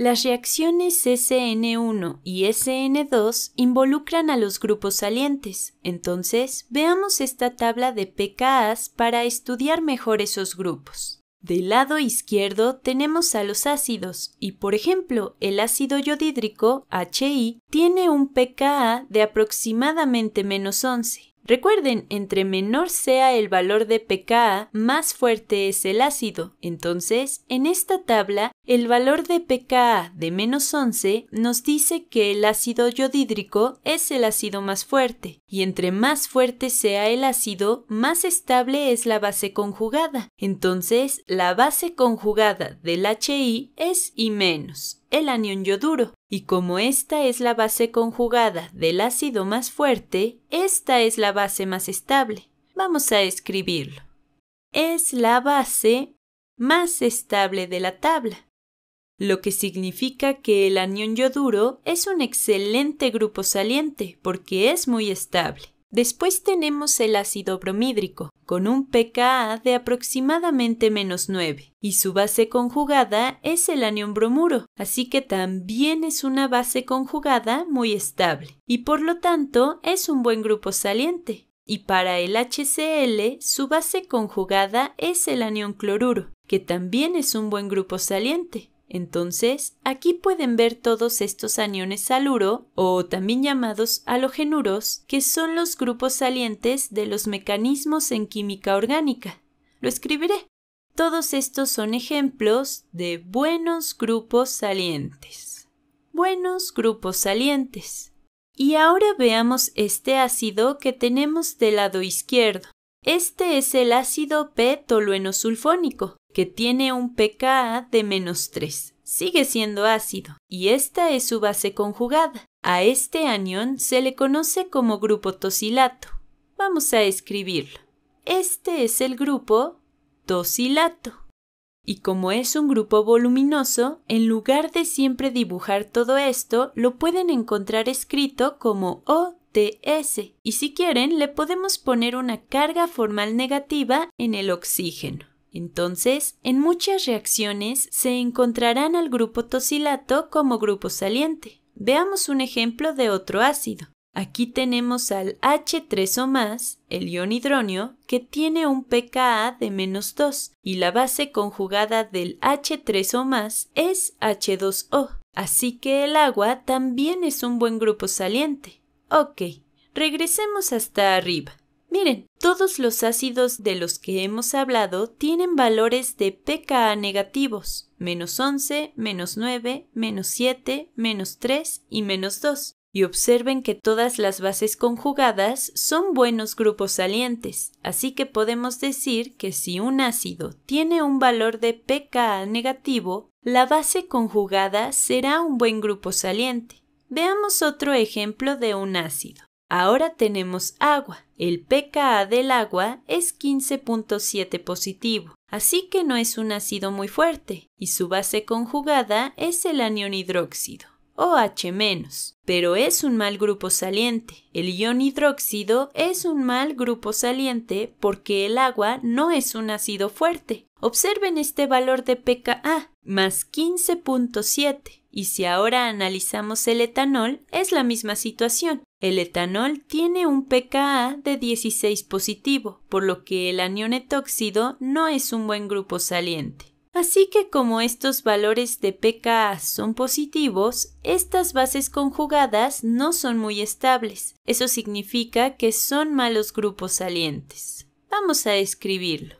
Las reacciones SN1 y SN2 involucran a los grupos salientes, entonces veamos esta tabla de PKAs para estudiar mejor esos grupos. Del lado izquierdo tenemos a los ácidos y, por ejemplo, el ácido iodídrico, HI, tiene un pKa de aproximadamente menos 11. Recuerden, entre menor sea el valor de pKa, más fuerte es el ácido. Entonces, en esta tabla, el valor de pKa de menos 11 nos dice que el ácido yodhídrico es el ácido más fuerte, y entre más fuerte sea el ácido, más estable es la base conjugada. Entonces, la base conjugada del HI es I el anión yoduro. Y como esta es la base conjugada del ácido más fuerte, esta es la base más estable. Vamos a escribirlo. Es la base más estable de la tabla, lo que significa que el anión yoduro es un excelente grupo saliente porque es muy estable. Después tenemos el ácido bromídrico, con un pKa de aproximadamente menos 9, y su base conjugada es el anión bromuro, así que también es una base conjugada muy estable, y por lo tanto es un buen grupo saliente. Y para el HCl, su base conjugada es el anión cloruro, que también es un buen grupo saliente. Entonces, aquí pueden ver todos estos aniones saluro, o también llamados halogenuros, que son los grupos salientes de los mecanismos en química orgánica. Lo escribiré. Todos estos son ejemplos de buenos grupos salientes. Buenos grupos salientes. Y ahora veamos este ácido que tenemos del lado izquierdo. Este es el ácido p-toluenosulfónico, que tiene un pKa de menos 3. Sigue siendo ácido, y esta es su base conjugada. A este anión se le conoce como grupo tosilato. Vamos a escribirlo. Este es el grupo tosilato. Y como es un grupo voluminoso, en lugar de siempre dibujar todo esto, lo pueden encontrar escrito como OTS. Y si quieren, le podemos poner una carga formal negativa en el oxígeno. Entonces, en muchas reacciones se encontrarán al grupo tosilato como grupo saliente. Veamos un ejemplo de otro ácido. Aquí tenemos al H3 o más, el ion hidronio, que tiene un pKa de menos 2 y la base conjugada del H3 o más es H2O. Así que el agua también es un buen grupo saliente. Ok, regresemos hasta arriba. Miren, todos los ácidos de los que hemos hablado tienen valores de pKa negativos, menos 11, menos 9, menos 7, menos 3 y menos 2. Y observen que todas las bases conjugadas son buenos grupos salientes, así que podemos decir que si un ácido tiene un valor de pKa negativo, la base conjugada será un buen grupo saliente. Veamos otro ejemplo de un ácido. Ahora tenemos agua. El pKa del agua es 15.7 positivo, así que no es un ácido muy fuerte, y su base conjugada es el anión hidróxido, OH-, pero es un mal grupo saliente. El ion hidróxido es un mal grupo saliente porque el agua no es un ácido fuerte. Observen este valor de pKa, más 15.7 y si ahora analizamos el etanol, es la misma situación. El etanol tiene un pKa de 16 positivo, por lo que el anión etóxido no es un buen grupo saliente. Así que como estos valores de pKa son positivos, estas bases conjugadas no son muy estables. Eso significa que son malos grupos salientes. Vamos a escribirlo.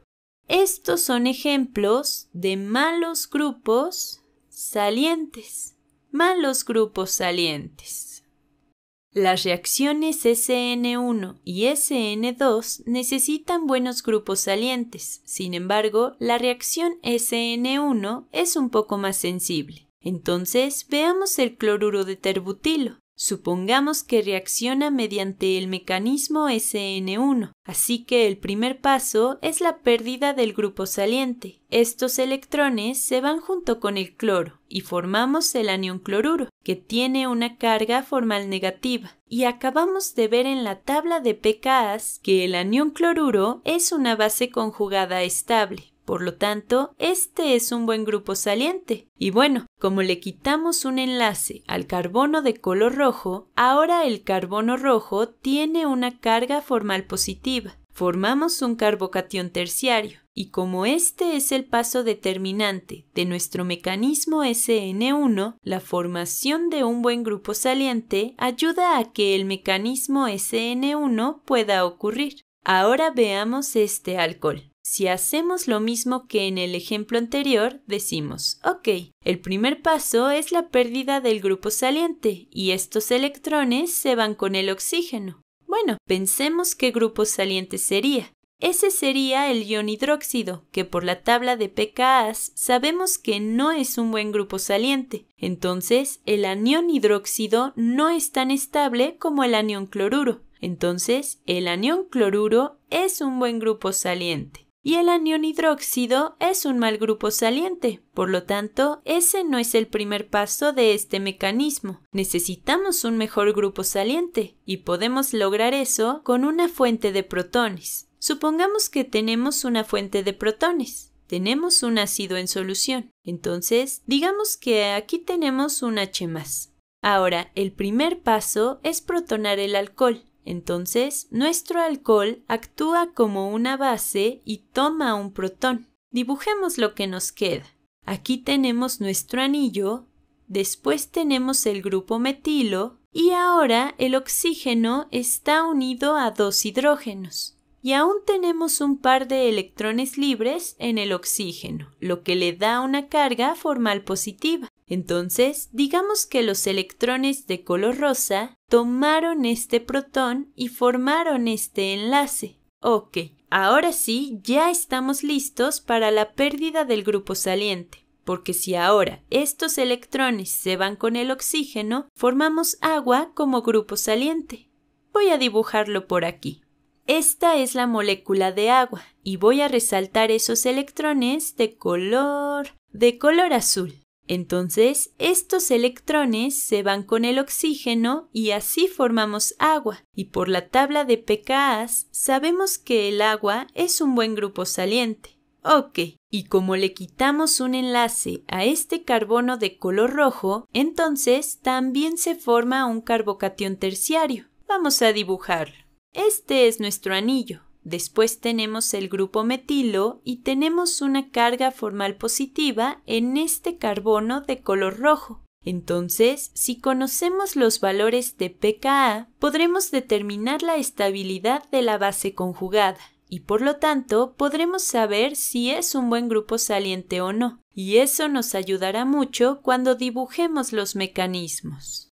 Estos son ejemplos de malos grupos salientes, malos grupos salientes. Las reacciones SN1 y SN2 necesitan buenos grupos salientes, sin embargo, la reacción SN1 es un poco más sensible. Entonces, veamos el cloruro de terbutilo. Supongamos que reacciona mediante el mecanismo SN1, así que el primer paso es la pérdida del grupo saliente. Estos electrones se van junto con el cloro y formamos el anión cloruro, que tiene una carga formal negativa. Y acabamos de ver en la tabla de pKas que el anión cloruro es una base conjugada estable. Por lo tanto, este es un buen grupo saliente. Y bueno, como le quitamos un enlace al carbono de color rojo, ahora el carbono rojo tiene una carga formal positiva. Formamos un carbocatión terciario. Y como este es el paso determinante de nuestro mecanismo SN1, la formación de un buen grupo saliente ayuda a que el mecanismo SN1 pueda ocurrir. Ahora veamos este alcohol. Si hacemos lo mismo que en el ejemplo anterior, decimos, ok, el primer paso es la pérdida del grupo saliente y estos electrones se van con el oxígeno. Bueno, pensemos qué grupo saliente sería. Ese sería el ion hidróxido, que por la tabla de pKa sabemos que no es un buen grupo saliente. Entonces, el anión hidróxido no es tan estable como el anión cloruro. Entonces, el anión cloruro es un buen grupo saliente y el anión hidróxido es un mal grupo saliente, por lo tanto, ese no es el primer paso de este mecanismo. Necesitamos un mejor grupo saliente, y podemos lograr eso con una fuente de protones. Supongamos que tenemos una fuente de protones. Tenemos un ácido en solución. Entonces, digamos que aquí tenemos un H. Ahora, el primer paso es protonar el alcohol. Entonces, nuestro alcohol actúa como una base y toma un protón. Dibujemos lo que nos queda. Aquí tenemos nuestro anillo, después tenemos el grupo metilo y ahora el oxígeno está unido a dos hidrógenos. Y aún tenemos un par de electrones libres en el oxígeno, lo que le da una carga formal positiva. Entonces, digamos que los electrones de color rosa tomaron este protón y formaron este enlace. Ok, ahora sí ya estamos listos para la pérdida del grupo saliente, porque si ahora estos electrones se van con el oxígeno, formamos agua como grupo saliente. Voy a dibujarlo por aquí. Esta es la molécula de agua y voy a resaltar esos electrones de color de color azul. Entonces, estos electrones se van con el oxígeno y así formamos agua. Y por la tabla de pKa's sabemos que el agua es un buen grupo saliente. Ok, y como le quitamos un enlace a este carbono de color rojo, entonces también se forma un carbocatión terciario. Vamos a dibujarlo. Este es nuestro anillo. Después tenemos el grupo metilo y tenemos una carga formal positiva en este carbono de color rojo. Entonces, si conocemos los valores de pKa, podremos determinar la estabilidad de la base conjugada y por lo tanto podremos saber si es un buen grupo saliente o no, y eso nos ayudará mucho cuando dibujemos los mecanismos.